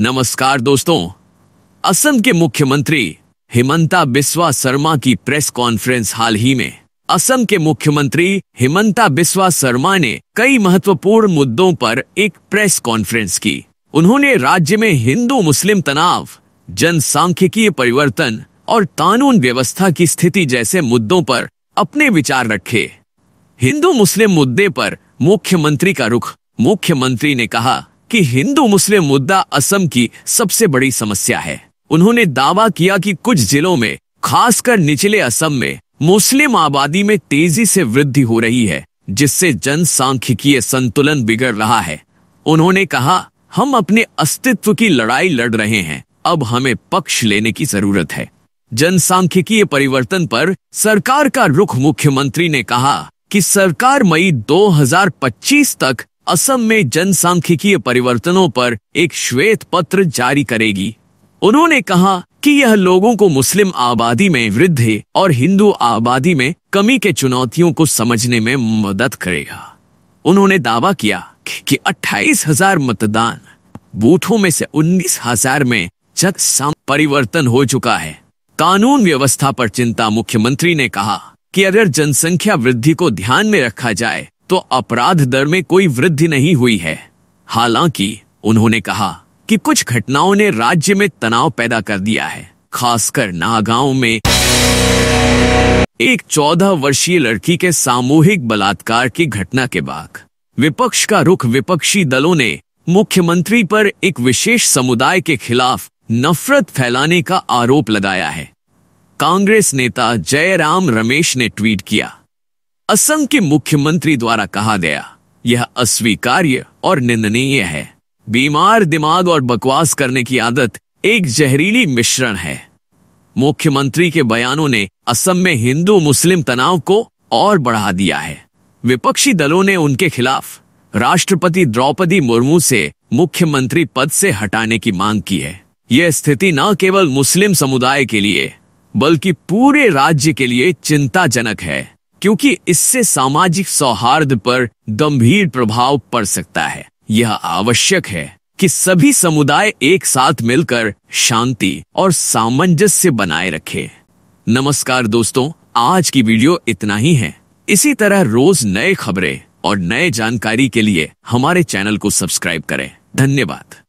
नमस्कार दोस्तों असम के मुख्यमंत्री हिमंता बिस्वा शर्मा की प्रेस कॉन्फ्रेंस हाल ही में असम के मुख्यमंत्री हिमंता बिस्वा शर्मा ने कई महत्वपूर्ण मुद्दों पर एक प्रेस कॉन्फ्रेंस की उन्होंने राज्य में हिंदू मुस्लिम तनाव जनसांख्यिकीय परिवर्तन और कानून व्यवस्था की स्थिति जैसे मुद्दों पर अपने विचार रखे हिंदू मुस्लिम मुद्दे पर मुख्यमंत्री का रुख मुख्यमंत्री ने कहा कि हिंदू मुस्लिम मुद्दा असम की सबसे बड़ी समस्या है उन्होंने दावा किया कि कुछ जिलों में खासकर निचले असम में मुस्लिम आबादी में तेजी से वृद्धि हो रही है जिससे जनसांख्यिकीय संतुलन बिगड़ रहा है उन्होंने कहा हम अपने अस्तित्व की लड़ाई लड़ रहे हैं अब हमें पक्ष लेने की जरूरत है जनसांख्यिकीय परिवर्तन पर सरकार का रुख मुख्यमंत्री ने कहा कि सरकार मई 2025 तक असम में जनसांख्यिकीय परिवर्तनों पर एक श्वेत पत्र जारी करेगी उन्होंने कहा कि यह लोगों को मुस्लिम आबादी में वृद्धि और हिंदू आबादी में कमी के चुनौतियों को समझने में मदद करेगा उन्होंने दावा किया कि अट्ठाईस हजार मतदान बूथों में से उन्नीस हजार में जत परिवर्तन हो चुका है कानून व्यवस्था पर चिंता मुख्यमंत्री ने कहा कि अगर जनसंख्या वृद्धि को ध्यान में रखा जाए तो अपराध दर में कोई वृद्धि नहीं हुई है हालांकि उन्होंने कहा कि कुछ घटनाओं ने राज्य में तनाव पैदा कर दिया है खासकर नागांव में एक चौदह वर्षीय लड़की के सामूहिक बलात्कार की घटना के बाद विपक्ष का रुख विपक्षी दलों ने मुख्यमंत्री पर एक विशेष समुदाय के खिलाफ नफरत फैलाने का आरोप लगाया है कांग्रेस नेता जयराम रमेश ने ट्वीट किया असम के मुख्यमंत्री द्वारा कहा गया यह अस्वीकार्य और निंदनीय है बीमार दिमाग और बकवास करने की आदत एक जहरीली मिश्रण है मुख्यमंत्री के बयानों ने असम में हिंदू मुस्लिम तनाव को और बढ़ा दिया है विपक्षी दलों ने उनके खिलाफ राष्ट्रपति द्रौपदी मुर्मू से मुख्यमंत्री पद से हटाने की मांग की है यह स्थिति न केवल मुस्लिम समुदाय के लिए बल्कि पूरे राज्य के लिए चिंताजनक है क्योंकि इससे सामाजिक सौहार्द पर गंभीर प्रभाव पड़ सकता है यह आवश्यक है कि सभी समुदाय एक साथ मिलकर शांति और सामंजस्य बनाए रखे नमस्कार दोस्तों आज की वीडियो इतना ही है इसी तरह रोज नए खबरें और नए जानकारी के लिए हमारे चैनल को सब्सक्राइब करें धन्यवाद